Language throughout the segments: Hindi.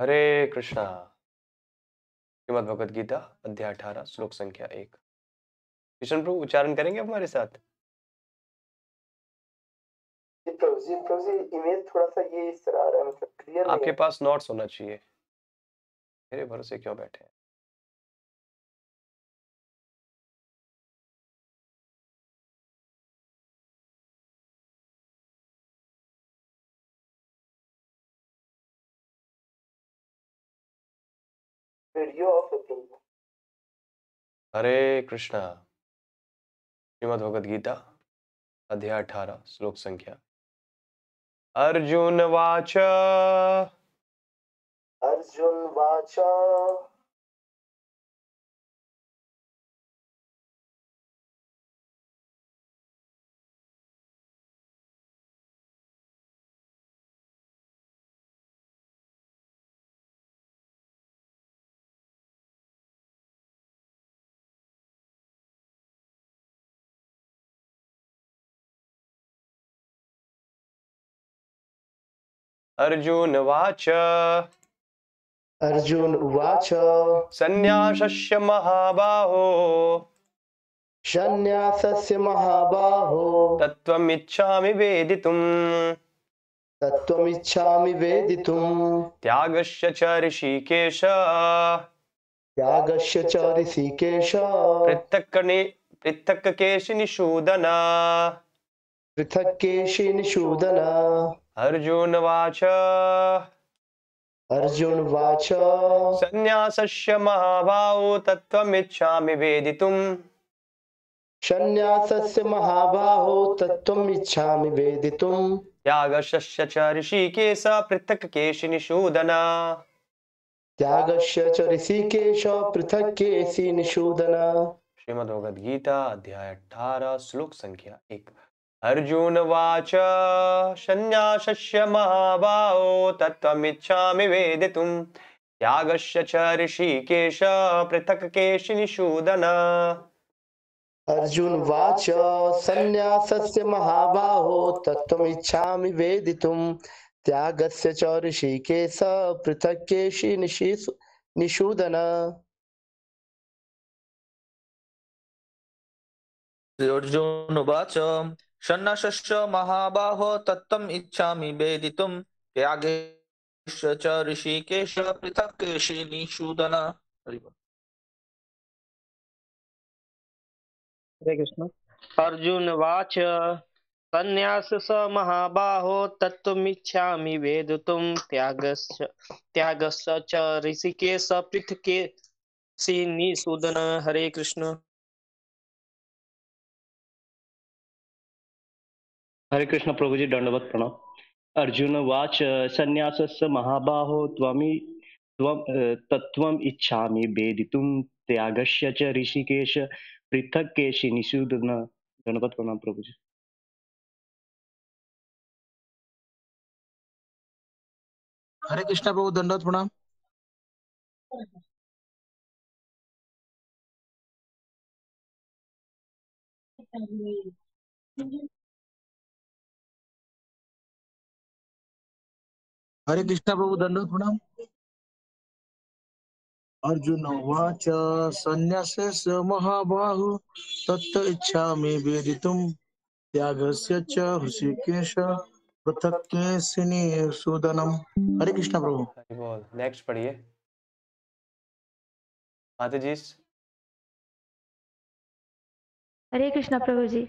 हरे कृष्णा श्रीमद भगवद गीता अध्याय अठारह श्लोक संख्या एक किशन प्रभु उच्चारण करेंगे हमारे साथ इमेज थोड़ा सा ये इस तरह आ रहा है मतलब क्लियर आपके पास नोट्स होना चाहिए मेरे भरोसे क्यों बैठे हैं वीडियो ऑफ हरे कृष्णा श्रीमद्भगवद गीता अध्याय अठारह श्लोक संख्या अर्जुन वाच अर्जुन वाचा अर्जुन वाच अर्जुन उवाच सन्यासस्य महाबाहो सन्यासस्य महाबाहो तत्त्वमिच्छामि वेदितुम् तत्त्वमिच्छामि वेदितुम् त्यागस्य च ऋषिकेश त्यागस्य च ऋषिकेश पृथक्कणे पृथक्केशिनिषूदन पृथक्केशिनिषूदन अर्जुन वाच अर्जुनवाच अर्जुनवाच सन्न्यासस्य महाभावो तत्त्वमिच्छामि वेदितुम् सन्न्यासस्य महाबाहो तत्त्वम् इच्छामि वेदितुम् त्यागस्य च ऋषिकेश पृथक् केशिनिषूदन त्यागस्य च ऋषिकेश पृथक् केशिनिषूदन श्रीमद्भगवद्गीता अध्याय अठारह श्लोक संख्या एक अर्जुनवाच सन्न्यासस्य महाबाहो तत्त्वमिच्छामि वेदितुं त्यागस्य च ऋषिकेश पृथक् केशिनिषूदन अर्जुन वाच सन्यासस्य महाबाहो तत्त्वमिच्छामि वेदितुं त्यागस्य च ऋषिकेश पृथक् केशि निषूदन अर्जुन वाच शन्नशश्च महाबाहो तत्तम इच्छामि वेदितुम् च ऋषिकेश हरे कृष्ण अर्जुन वाच संन्यास स महाबाहो तत्वमिच्छामि वेदितुं त्यागस्य त्यागस्य च ऋषिकेश पृथक् केशिनीषूदन हरे कृष्ण हरे कृष्ण प्रभु जी दंडवत प्रणाम अर्जुन वाच संन्यास महाबाहो त्वमी तत्व इच्छा वेदितुम त्यागस्य च ऋषिकेश पृथक केशी निषूदन गणपत प्रणाम प्रभु जी हरे कृष्ण प्रभु दंडवत प्रणाम Thank you. हरे कृष्णा प्रभु दंड प्रणाम अर्जुन उवाच सन्यासस्य महाबाहु तत् इच्छामि वेदितुं त्यागस्य च हृषिकेश पृथक्केशिनि सुदनम हरे कृष्णा प्रभु नेक्स्ट पढ़िए जी हरे कृष्णा प्रभु जी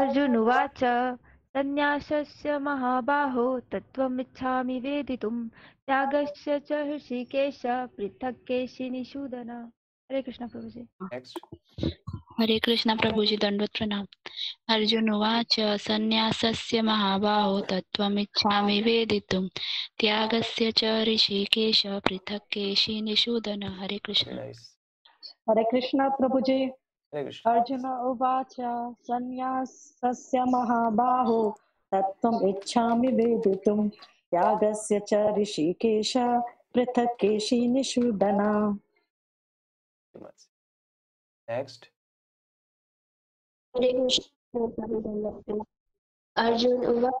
अर्जुन उवाच सन्न्यासस्य महाबाहो तत्त्वमिच्छामि वेदितुं त्यागस्य च पृथक् हरे कृष्ण प्रभुजी हरे कृष्ण प्रभुजी दण्डवत् अर्जुन उवाच सन्न्यासस्य महाबाहो तत्त्वमिच्छामि वेदितुं त्यागस्य च ऋषिकेश पृथक् हरे कृष्ण हरे कृष्ण प्रभुजी अर्जुन उवाच सन्यासस्य महाबाहो तत्त्वम् इच्छामि वेदितुम् यागस्य च ऋषिकेश पृथक् केशी निषूदना नेक्स्ट अर्जुन उवाच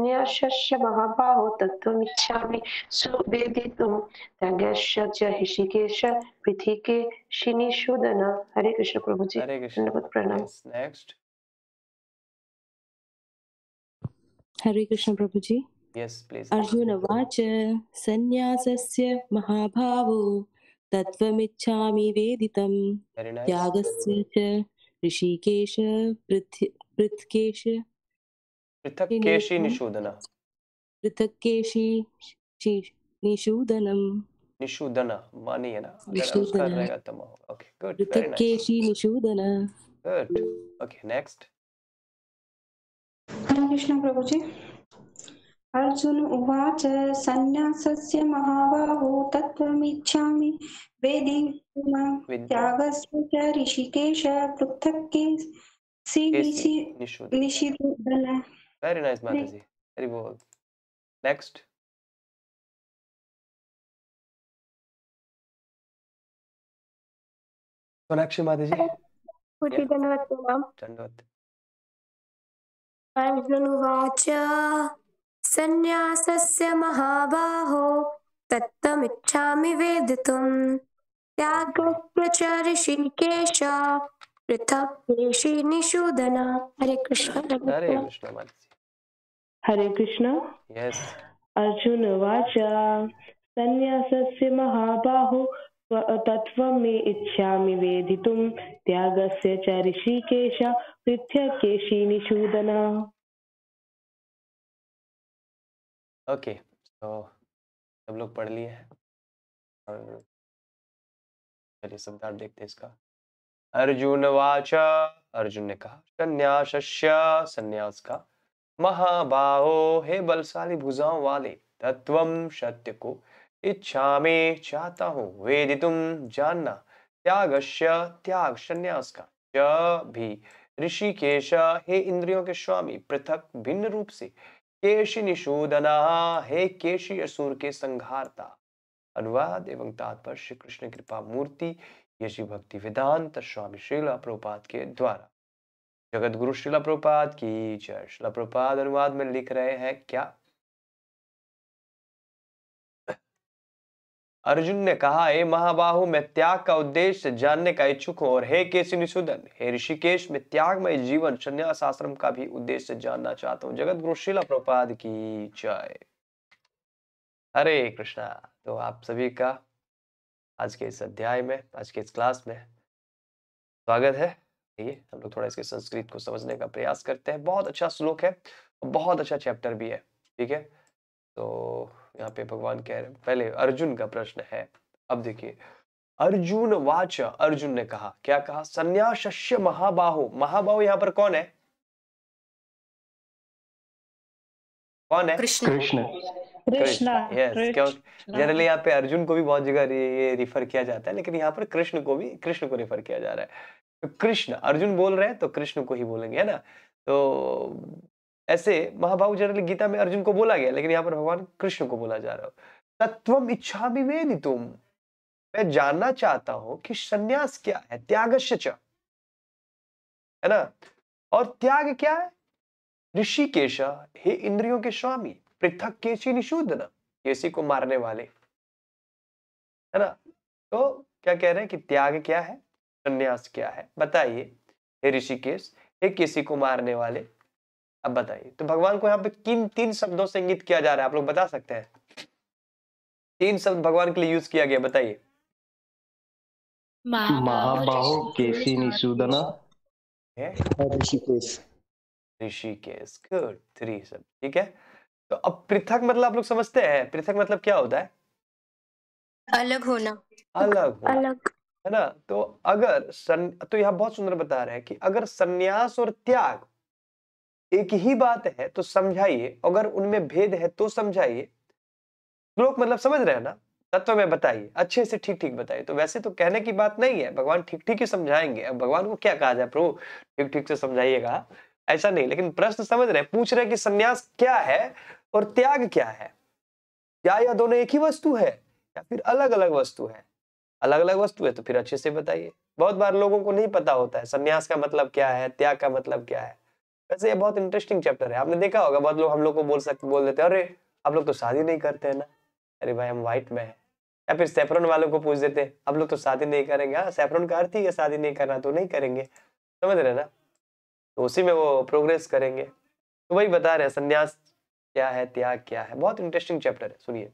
महाबाहो तत्त्वमिच्छामि सुवेदितुं त्यागस्य च हृषिकेश पृथिके शिनिषुदन हरे कृष्ण प्रभु जी हरे कृष्ण प्रणाम नेक्स्ट हरे कृष्ण प्रभु जी यस प्लीज अर्जुन वाच संन्यासस्य महाभावो तत्त्वमिच्छामि वेदितं त्यागस्य च ऋषिकेश पृथ्केश पृथक्केशि ना रहेगा okay good good okay next Hare प्रभु जी अर्जुन उवाच सन्यासस्य महाबाहो तत्त्वमिच्छामि वेदि त्यागस्य च ऋषिकेश पृथक् वेरी नाइस माता जी हरी बोल नेक्स्ट सोनाक्षी माता जी दंडवत प्रणाम दंडवत अर्जुनुवाच सन्न्यासस्य महाबाहो तत्तमिच्छामि वेदितुम् त्यागस्य च ऋषिकेश पृथक् ऋषिनिषूदना हरे कृष्ण हरे कृष्ण हरे कृष्ण yes. अर्जुन वाच सन्यासस्य महाबाहो तत्त्वं मे इच्छामि वेदितुं त्यागस्य च ऋषिकेश निशूदना ओके तो सब लोग पढ़ लिए हैं और चलिए शब्दार्थ देखते हैं इसका अर्जुन वाचा अर्जुन ने कहा संन्यास संन्यास का महाबाहो हे बलशाली भुजाओं वाले तत्व सत्य को इच्छा में चाहता हूँ तुम जानना त्याग त्याग संन्यास का च भी ऋषिकेश हे इंद्रियों के स्वामी पृथक भिन्न रूप से केशी निशोधना हे केशी असुर के संघारता अनुवाद एवं तात्पर्य श्री कृष्ण कृपा मूर्ति यशी भक्ति वेदांत स्वामी श्रीला प्रभुपाद के द्वारा जगत गुरु शिला प्रपात की जय शिला प्रपात अनुवाद में लिख रहे हैं क्या अर्जुन ने कहा हे महाबाहु मैं त्याग का उद्देश्य जानने का इच्छुक हूं और हे केसी निशुदन हे ऋषिकेश में त्यागमय जीवन संन्यास आश्रम का भी उद्देश्य जानना चाहता हूं जगत गुरु शिला प्रपात की जय हरे कृष्णा तो आप सभी का आज के इस अध्याय में आज के इस क्लास में स्वागत है आइए हम लोग थोड़ा इसके संस्कृत को समझने का प्रयास करते हैं बहुत अच्छा श्लोक है बहुत अच्छा चैप्टर भी है ठीक है तो यहाँ पे भगवान कह रहे हैं पहले अर्जुन का प्रश्न है अब देखिए अर्जुन वाच अर्जुन ने कहा क्या कहा संन्यासस्य महाबाहु महाबाहु यहाँ पर कौन है कौन है कृष्ण कृष्ण क्यों जनरली यहाँ पे अर्जुन को भी बहुत जगह रिफर किया जाता है लेकिन यहाँ पर कृष्ण को भी कृष्ण को रेफर किया जा रहा है तो कृष्ण अर्जुन बोल रहे हैं तो कृष्ण को ही बोलेंगे है ना तो ऐसे महाभाव जनरली गीता में अर्जुन को बोला गया लेकिन यहाँ पर भगवान कृष्ण को बोला जा रहा हो तत्व इच्छा विवेदी तुम मैं जानना चाहता हूं कि सन्यास क्या है त्यागश्य है ना और त्याग क्या है ऋषिकेश हे इंद्रियों के स्वामी पृथक केसी ना केसी को मारने वाले है ना तो क्या कह रहे हैं कि त्याग क्या है संन्यास क्या है बताइए हे ऋषिकेश हे किसी को मारने वाले अब बताइए तो भगवान को यहाँ पे किन तीन शब्दों से इंगित किया जा रहा है आप लोग बता सकते हैं तीन शब्द भगवान के लिए यूज किया गया बताइए महाबाहु केसी निसूदना ऋषिकेश ऋषिकेश गुड थ्री शब्द ठीक है तो अब पृथक मतलब आप लोग समझते हैं पृथक मतलब क्या होता है अलग होना अलग होना। अलग है ना तो अगर सन तो यह बहुत सुंदर बता रहे हैं कि अगर संन्यास और त्याग एक ही बात है तो समझाइए अगर उनमें भेद है तो समझाइए श्लोक मतलब समझ रहे हैं ना तत्व में बताइए अच्छे से ठीक ठीक बताइए तो वैसे तो कहने की बात नहीं है भगवान ठीक ठीक ही समझाएंगे अब भगवान को क्या कहा जाए प्रो ठीक ठीक से समझाइएगा ऐसा नहीं लेकिन प्रश्न समझ रहे हैं पूछ रहे हैं कि सन्यास क्या है और त्याग क्या है क्या यह दोनों एक ही वस्तु है या फिर अलग अलग वस्तु है अलग अलग वस्तु है तो फिर अच्छे से बताइए बहुत बार लोगों को नहीं पता होता है संन्यास का मतलब क्या है त्याग का मतलब क्या है वैसे ये बहुत इंटरेस्टिंग चैप्टर है आपने देखा होगा बहुत लोग हम लोग को बोल सकते बोल देते अरे आप लोग तो शादी नहीं करते हैं ना अरे भाई हम व्हाइट में है या फिर सेफरन वालों को पूछ देते हैं आप लोग तो शादी नहीं करेंगे हाँ सेफरन का अर्थ ही है शादी नहीं करना तो नहीं करेंगे समझ रहे ना तो उसी में वो प्रोग्रेस करेंगे तो वही बता रहे हैं संन्यास क्या है त्याग क्या है बहुत इंटरेस्टिंग चैप्टर है सुनिए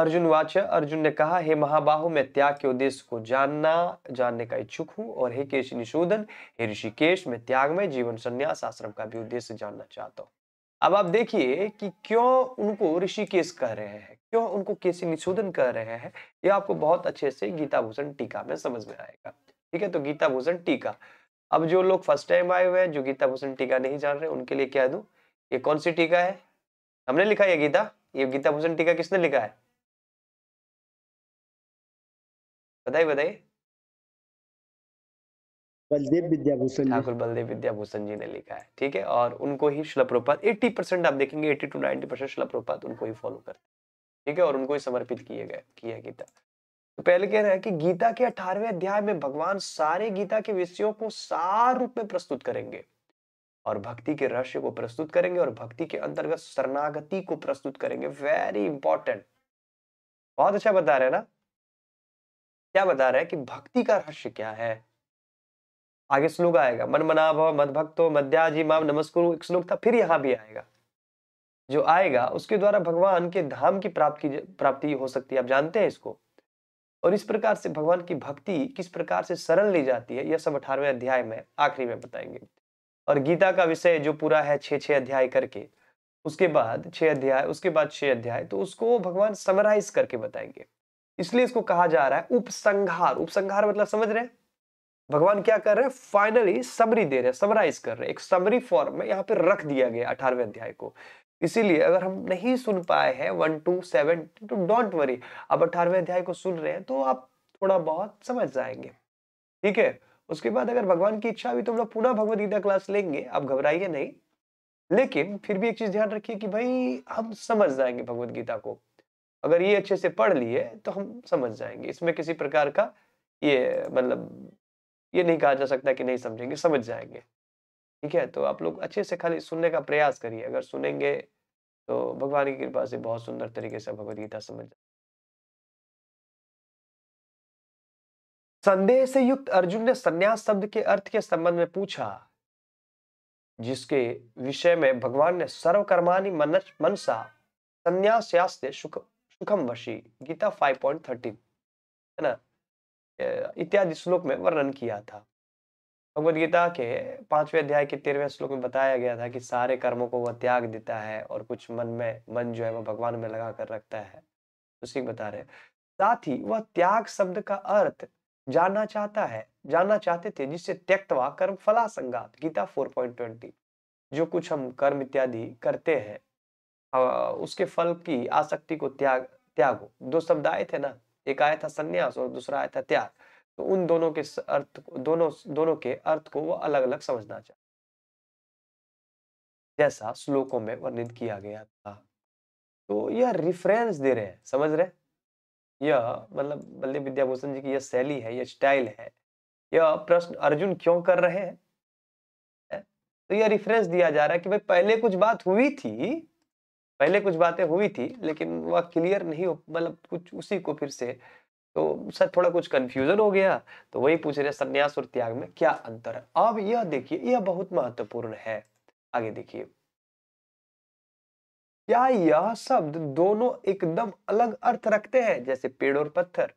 अर्जुन वाच अर्जुन ने कहा हे महाबाहु मैं त्याग के उद्देश्य को जानना जानने का इच्छुक हूँ और हे केश निशोधन हे ऋषिकेश मैं त्याग में जीवन संन्यास आश्रम का भी उद्देश्य जानना चाहता हूँ अब आप देखिए कि क्यों उनको ऋषिकेश कह रहे हैं क्यों उनको केसी निशोधन कह रहे हैं ये आपको बहुत अच्छे से गीता भूषण टीका में समझ में आएगा ठीक है तो गीता भूषण टीका अब जो लोग फर्स्ट टाइम आए हुए हैं जो गीता भूषण टीका नहीं जान रहे उनके लिए क्या दू ये कौन सी टीका है हमने लिखा है गीता ये गीता भूषण टीका किसने लिखा है बताइए बताइए बलदेव विद्याभूषण ठाकुर बलदेव विद्याभूषण जी ने लिखा है ठीक है और उनको ही श्लप्रपात एट्टी परसेंट आप देखेंगे एट्टी टू नाइनटी परसेंट श्लप्रपात उनको ही फॉलो करते ठीक है और उनको ही समर्पित किए गए किया गीता तो पहले कह रहे हैं कि गीता के अठारवे अध्याय में भगवान सारे गीता के विषयों को सार रूप में प्रस्तुत करेंगे और भक्ति के रहस्य को प्रस्तुत करेंगे और भक्ति के अंतर्गत शरणागति को प्रस्तुत करेंगे वेरी इंपॉर्टेंट बहुत अच्छा बता रहे हैं ना क्या बता रहा है कि भक्ति का रहस्य क्या है आगे श्लोक आएगा मन मना भव मद भक्तो मध्याजी माम नमस्कुरु एक श्लोक था फिर यहाँ भी आएगा जो आएगा उसके द्वारा भगवान के धाम की प्राप्ति प्राप्ति हो सकती है आप जानते हैं इसको और इस प्रकार से भगवान की भक्ति किस प्रकार से सरल ली जाती है यह सब अठारहवें अध्याय में आखिरी में बताएंगे और गीता का विषय जो पूरा है छः छः अध्याय करके उसके बाद छः अध्याय उसके बाद छः अध्याय तो उसको भगवान समराइज करके बताएंगे इसलिए इसको कहा जा रहा है उपसंहार उपसंहार मतलब समझ रहे हैं भगवान क्या कर रहे हैं फाइनली समरी दे रहे हैं समराइज कर रहे हैं एक समरी फॉर्म में यहाँ पे रख दिया गया अठारवे अध्याय को इसीलिए अगर हम नहीं सुन पाए हैं one two seven two don't worry अब अठारवे अध्याय को सुन रहे हैं तो आप थोड़ा बहुत समझ जाएंगे ठीक है उसके बाद अगर भगवान की इच्छा हुई तो हम लोग पुनः भगवदगीता क्लास लेंगे आप घबराइए नहीं लेकिन फिर भी एक चीज ध्यान रखिए कि भाई हम समझ जाएंगे भगवदगीता को अगर ये अच्छे से पढ़ लिए तो हम समझ जाएंगे इसमें किसी प्रकार का ये मतलब ये नहीं कहा जा सकता कि नहीं समझेंगे समझ जाएंगे ठीक है तो आप लोग अच्छे से खाली सुनने का प्रयास करिए अगर सुनेंगे तो भगवान की कृपा से बहुत सुंदर तरीके से भगवदगीता समझ जाए संदेह से युक्त अर्जुन ने संन्यास शब्द के अर्थ के संबंध में पूछा जिसके विषय में भगवान ने सर्वकर्माणी मनसा संन्यास सुख सुखम वशी गीता 5.13 है ना इत्यादि श्लोक में वर्णन किया था भगवद गीता के पांचवें अध्याय के तेरहवें श्लोक में बताया गया था कि सारे कर्मों को वह त्याग देता है और कुछ मन में मन जो है वह भगवान में लगा कर रखता है उसी बता रहे साथ ही वह त्याग शब्द का अर्थ जानना चाहता है जानना चाहते थे जिससे त्यक्तवा कर्म फला संगात गीता 4.20 जो कुछ हम कर्म इत्यादि करते हैं उसके फल की आसक्ति को त्याग त्यागो दो शब्द आए थे ना एक आया था संन्यास और दूसरा आया था त्याग तो उन दोनों के अर्थ दोनों दोनों के अर्थ को वो अलग अलग समझना चाहिए जैसा श्लोकों में वर्णित किया गया था तो यह रिफरेंस दे रहे हैं समझ रहे यह मतलब बल्ले विद्याभूषण जी की यह शैली है यह स्टाइल है यह प्रश्न अर्जुन क्यों कर रहे हैं तो यह रिफरेंस दिया जा रहा है कि भाई पहले कुछ बात हुई थी पहले कुछ बातें हुई थी लेकिन वह क्लियर नहीं हो मतलब कुछ उसी को फिर से तो सर थोड़ा कुछ कंफ्यूजन हो गया तो वही पूछ रहे संन्यास और त्याग में क्या अंतर है अब यह देखिए यह बहुत महत्वपूर्ण है आगे देखिए क्या यह शब्द दोनों एकदम अलग अर्थ रखते हैं जैसे पेड़ और पत्थर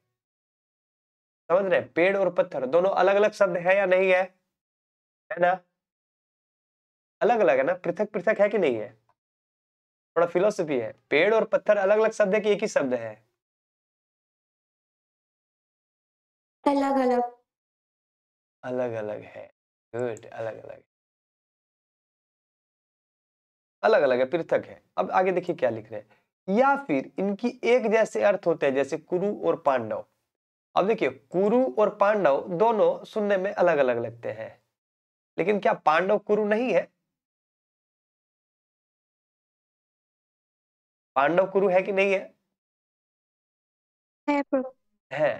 समझ रहे पेड़ और पत्थर दोनों अलग अलग शब्द है या नहीं है है ना अलग अलग है ना पृथक पृथक है कि नहीं है थोड़ा फिलोसफी है पेड़ और पत्थर अलग अलग शब्द है कि एक ही शब्द है अलग अलग अलग अलग है गुड अलग अलग अलग अलग है पृथक है अब आगे देखिए क्या लिख रहे हैं या फिर इनकी एक जैसे अर्थ होते हैं जैसे कुरु और पांडव अब देखिए कुरु और पांडव दोनों सुनने में अलग अलग लगते हैं लेकिन क्या पांडव कुरु नहीं है पांडव कुरु है कि नहीं है है है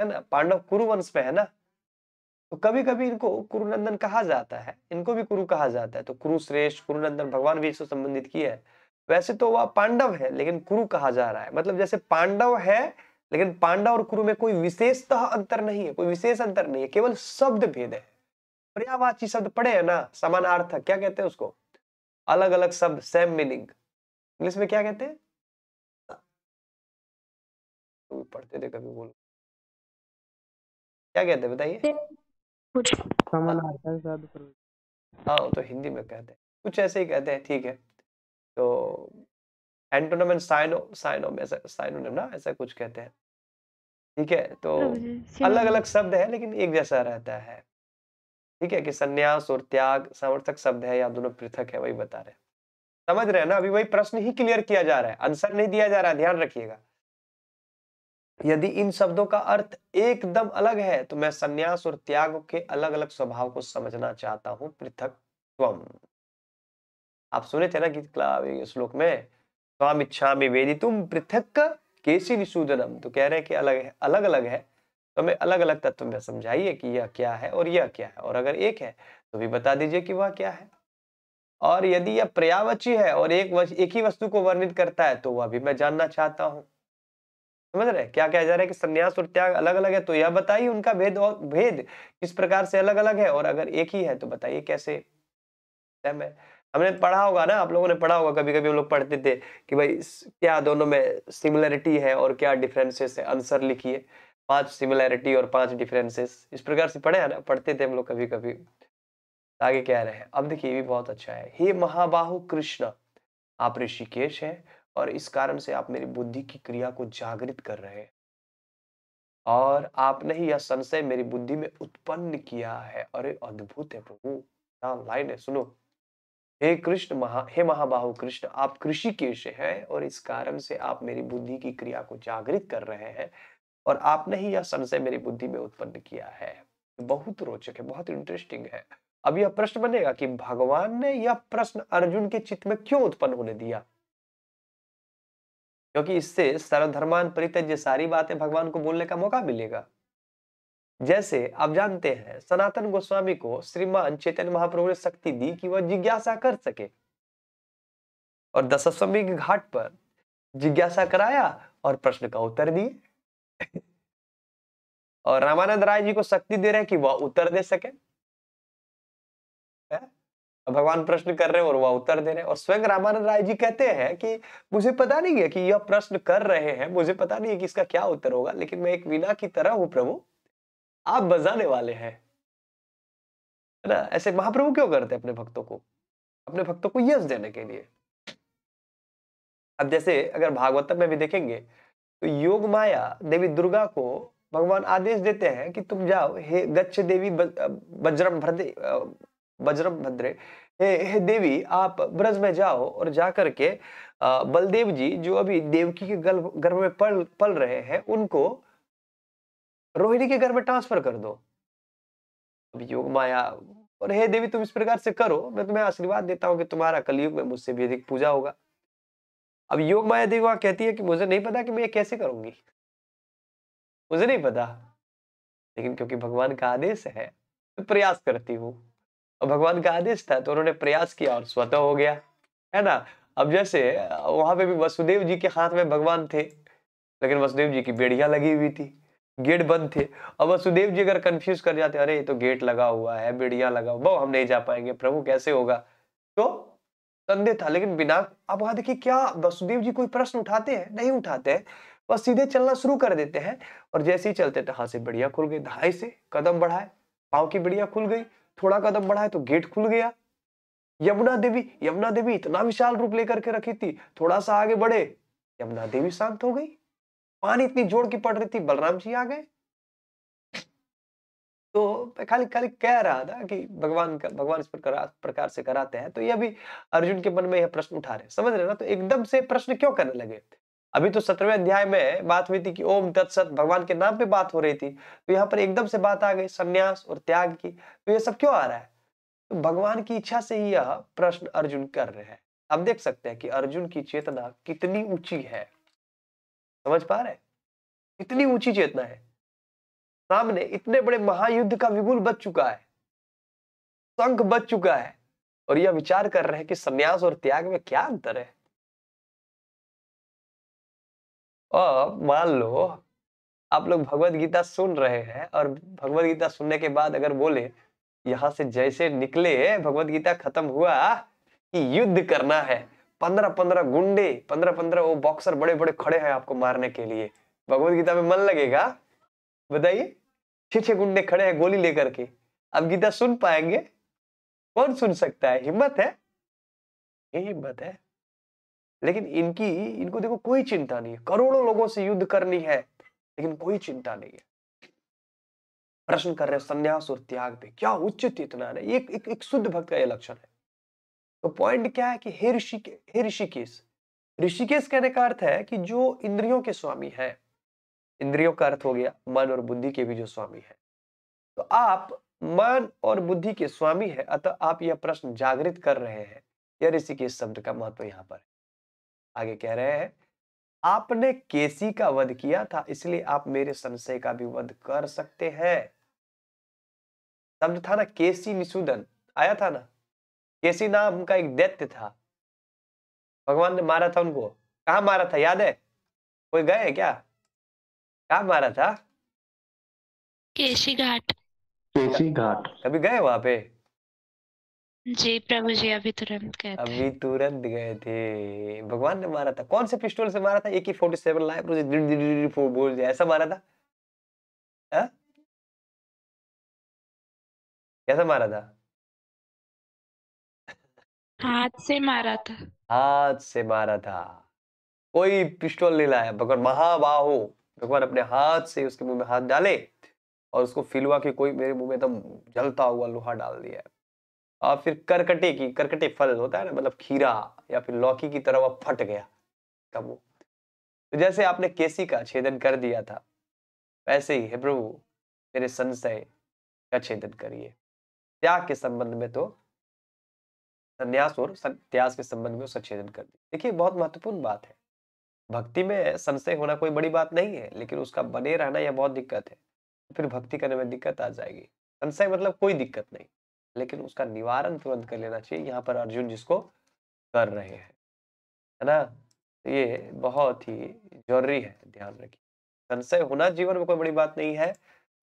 है ना पांडव कुरु वंश में है ना तो कभी कभी इनको कुरुनंदन कहा जाता है इनको भी कुरु कहा जाता है तो कुरु श्रेष्ठ कुरुनंदन भगवान भी इसको संबंधित किया है वैसे तो वह पांडव है लेकिन कुरु कहा जा रहा है मतलब जैसे पांडव है लेकिन पांडव और कुरु में कोई विशेषतः अंतर नहीं है कोई विशेष अंतर नहीं है केवल शब्द भेद है पर्यावाची शब्द पड़े है ना समानार्थक क्या कहते हैं उसको अलग अलग शब्द सेम मीनिंग इंग्लिश में क्या कहते हैं तो पढ़ते थे कभी बोलो क्या कहते बताइए हाँ तो हिंदी में कहते हैं कुछ ऐसे ही कहते हैं ठीक है तो एंटोनम एंड साइनो साइनोम ऐसा साइनोनिम ना ऐसा कुछ कहते हैं ठीक है तो हाँ, अलग अलग शब्द है लेकिन एक जैसा रहता है ठीक है कि संन्यास और त्याग समर्थक शब्द है या दोनों पृथक है वही बता रहे हैं समझ रहे हैं ना अभी वही प्रश्न ही क्लियर किया जा रहा है आंसर नहीं दिया जा रहा है ध्यान रखिएगा यदि इन शब्दों का अर्थ एकदम अलग है तो मैं संन्यास और त्याग के अलग अलग स्वभाव को समझना चाहता हूं पृथक स्वम आप सुने थे ना कि श्लोक में स्वाम इच्छा वेदी तुम पृथक केसी निषूदनम तो कह रहे हैं कि अलग है अलग अलग है तो हमें अलग अलग तत्व में समझाइए कि यह क्या है और यह क्या है और अगर एक है तो भी बता दीजिए कि वह क्या है और यदि यह पर्यावची है और एक वच, एक ही वस्तु को वर्णित करता है तो वह भी मैं जानना चाहता हूँ समझ रहे क्या कहा जा रहा है कि संन्यास और त्याग अलग अलग है तो यह बताइए उनका भेद और भेद किस प्रकार से अलग अलग है और अगर एक ही है तो बताइए कैसे मैं हमने पढ़ा होगा ना आप लोगों ने पढ़ा होगा कभी कभी हम लोग पढ़ते थे कि भाई क्या दोनों में सिमिलैरिटी है और क्या डिफरेंसेस है आंसर लिखिए पांच सिमिलैरिटी और पांच डिफरेंसेस इस प्रकार से पढ़े हैं ना पढ़ते थे हम लोग कभी कभी आगे कह रहे हैं अब देखिए ये भी बहुत अच्छा है हे महाबाहु कृष्ण आप ऋषिकेश हैं और इस कारण से आप मेरी बुद्धि की क्रिया को जागृत कर रहे हैं और आपने ही यह संशय मेरी बुद्धि में उत्पन्न किया है अरे अद्भुत है प्रभु लाइन है सुनो हे कृष्ण महा हे महाबाहु कृष्ण आप कृषि केश हैं और इस कारण से आप मेरी बुद्धि की क्रिया को जागृत कर रहे हैं और आपने ही यह संशय मेरी बुद्धि में उत्पन्न किया है बहुत रोचक है बहुत इंटरेस्टिंग है अब यह प्रश्न बनेगा कि भगवान ने यह प्रश्न अर्जुन के चित्त में क्यों उत्पन्न होने दिया क्योंकि इससे सर्वधर्मान परित्यज्य सारी बातें भगवान को बोलने का मौका मिलेगा जैसे आप जानते हैं सनातन गोस्वामी को श्रीमान चैतन्य महाप्रभु ने शक्ति दी कि वह जिज्ञासा कर सके और दशस्वी के घाट पर जिज्ञासा कराया और प्रश्न का उत्तर दिए और रामानंद राय जी को शक्ति दे रहे कि वह उत्तर दे सके भगवान प्रश्न कर रहे हैं और वह उत्तर दे रहे हैं और स्वयं रामानंद राय जी कहते हैं कि मुझे पता नहीं है कि यह प्रश्न कर रहे हैं मुझे पता नहीं है कि इसका क्या उत्तर होगा लेकिन मैं एक वीणा की तरह हूं प्रभु आप बजाने वाले हैं ना ऐसे महाप्रभु क्यों करते हैं अपने भक्तों को अपने भक्तों को यश देने के लिए अब जैसे अगर भागवतम में भी देखेंगे तो योग माया देवी दुर्गा को भगवान आदेश देते हैं कि तुम जाओ हे गच्छ देवी बज्रम भ्रदे बजरम भद्रे हे हे देवी आप ब्रज में जाओ और जा के बलदेव जी जो अभी देवकी के गर्भ गर्भ में पल पल रहे हैं उनको रोहिणी के घर में ट्रांसफर कर दो अब योग माया और हे देवी तुम इस प्रकार से करो मैं तुम्हें आशीर्वाद देता हूँ कि तुम्हारा कलयुग में मुझसे भी अधिक पूजा होगा अब योग माया देवी वहां कहती है कि मुझे नहीं पता कि मैं ये कैसे करूंगी मुझे नहीं पता लेकिन क्योंकि भगवान का आदेश है तो प्रयास करती हूँ और भगवान का आदेश था तो उन्होंने प्रयास किया और स्वतः हो गया है ना अब जैसे वहां पे भी वसुदेव जी के हाथ में भगवान थे लेकिन वसुदेव जी की बेड़िया लगी हुई थी गेट बंद थे अब वसुदेव जी अगर कंफ्यूज कर जाते अरे ये तो गेट लगा हुआ है बेड़िया लगा हुआ हम नहीं जा पाएंगे प्रभु कैसे होगा तो संदेह था लेकिन बिना अब वहां देखिए क्या वसुदेव जी कोई प्रश्न उठाते हैं नहीं उठाते हैं बस सीधे चलना शुरू कर देते हैं और जैसे ही चलते तो हाथ से बढ़िया खुल गई धाई से कदम बढ़ाए पाँव की बढ़िया खुल गई थोड़ा कदम बढ़ाए तो गेट खुल गया यमुना देवी यमुना देवी इतना विशाल रूप लेकर के रखी थी थोड़ा सा आगे बढ़े यमुना देवी शांत हो गई पानी इतनी जोर की पड़ रही थी बलराम जी आ गए तो खाली खाली कह रहा था कि भगवान का भगवान इस प्रकार प्रकार से कराते हैं तो यह भी अर्जुन के मन में यह प्रश्न उठा रहे समझ रहे ना तो एकदम से प्रश्न क्यों करने लगे अभी तो सत्रहवें अध्याय में बात हुई थी कि ओम तत्सत भगवान के नाम पे बात हो रही थी तो यहाँ पर एकदम से बात आ गई संन्यास और त्याग की तो ये सब क्यों आ रहा है तो भगवान की इच्छा से ही यह प्रश्न अर्जुन कर रहे हैं आप देख सकते हैं कि अर्जुन की चेतना कितनी ऊंची है समझ पा रहे कितनी ऊंची चेतना है सामने इतने बड़े महायुद्ध का विगुल बच चुका है शंख बच चुका है और यह विचार कर रहे हैं कि संन्यास और त्याग में क्या अंतर है अब मान लो आप लोग भगवत गीता सुन रहे हैं और भगवत गीता सुनने के बाद अगर बोले यहां से जैसे निकले भगवत गीता खत्म हुआ कि युद्ध करना है पंद्रह पंद्रह गुंडे पंद्रह पंद्रह वो बॉक्सर बड़े बड़े खड़े हैं आपको मारने के लिए भगवत गीता में मन लगेगा बताइए छह छह गुंडे खड़े हैं गोली लेकर के अब गीता सुन पाएंगे कौन सुन सकता है हिम्मत है ये हिम्मत है लेकिन इनकी इनको देखो कोई चिंता नहीं है करोड़ों लोगों से युद्ध करनी है लेकिन कोई चिंता नहीं है प्रश्न कर रहे संन्यास और त्याग पे क्या उचित इतना है एक, एक, एक शुद्ध भक्त का यह लक्षण है तो पॉइंट क्या है कि हे ऋषिके हे ऋषिकेश ऋषिकेश कहने का अर्थ है कि जो इंद्रियों के स्वामी है इंद्रियों का अर्थ हो गया मन और बुद्धि के भी जो स्वामी है तो आप मन और बुद्धि के स्वामी है अतः आप यह प्रश्न जागृत कर रहे हैं यह ऋषिकेश शब्द का महत्व यहाँ पर आगे कह रहे हैं आपने केसी का वध किया था इसलिए आप मेरे संशय का भी वध कर सकते हैं शब्द था ना केसी निषूदन आया था ना केसी नाम का एक दैत्य था भगवान ने मारा था उनको कहा मारा था याद है कोई गए क्या कहा मारा था केसी घाट केसी घाट कभी गए वहां पे जी प्रभु जी अभी तुरंत कहते अभी तुरंत गए थे भगवान ने मारा था कौन से पिस्टल से मारा था एक ही फोर्टी सेवन लाइफ बोल दिया ऐसा मारा था हाँ? कैसा मारा था हाथ से मारा था हाथ से मारा था कोई पिस्टल नहीं लाया भगवान महाबाहो भगवान अपने हाथ से उसके मुंह में हाथ डाले और उसको फिलवा के कोई मेरे मुंह में एकदम जलता हुआ लोहा डाल दिया और फिर करकटे की करकटे फल होता है ना मतलब खीरा या फिर लौकी की तरह वह फट गया कब वो तो जैसे आपने केसी का छेदन कर दिया था वैसे ही है प्रभु मेरे संशय का छेदन करिए त्याग के संबंध में तो संन्यास और त्यास के संबंध में उसका छेदन कर दिया देखिए बहुत महत्वपूर्ण बात है भक्ति में संशय होना कोई बड़ी बात नहीं है लेकिन उसका बने रहना यह बहुत दिक्कत है फिर भक्ति करने में दिक्कत आ जाएगी संशय मतलब कोई दिक्कत नहीं लेकिन उसका निवारण तुरंत कर लेना चाहिए यहाँ पर अर्जुन जिसको कर रहे हैं है ना तो ये बहुत ही जरूरी है ध्यान रखिए संशय होना जीवन में कोई बड़ी बात नहीं है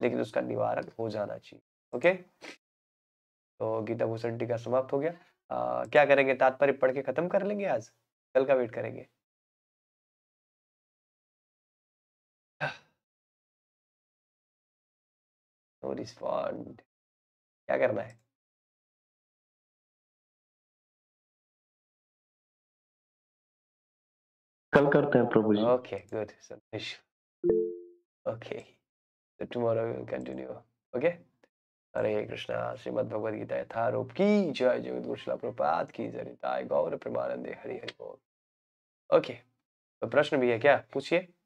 लेकिन उसका निवारण हो जाना चाहिए ओके तो गीता भूषण टीका समाप्त हो गया आ, क्या करेंगे तात्पर्य पढ़ के खत्म कर लेंगे आज कल का वेट करेंगे तो रिस्पॉन्ड क्या करना है कल करते हैं प्रभु जी ओके गुड सतीश ओके तो tomorrow will continue okay Hare Krishna Shrimad Bhagavad Gita यथारूप की जय जय गुरु प्रपात की जय गौर प्रमानंदे हरि हरि बोल ओके तो प्रश्न भी है क्या पूछिए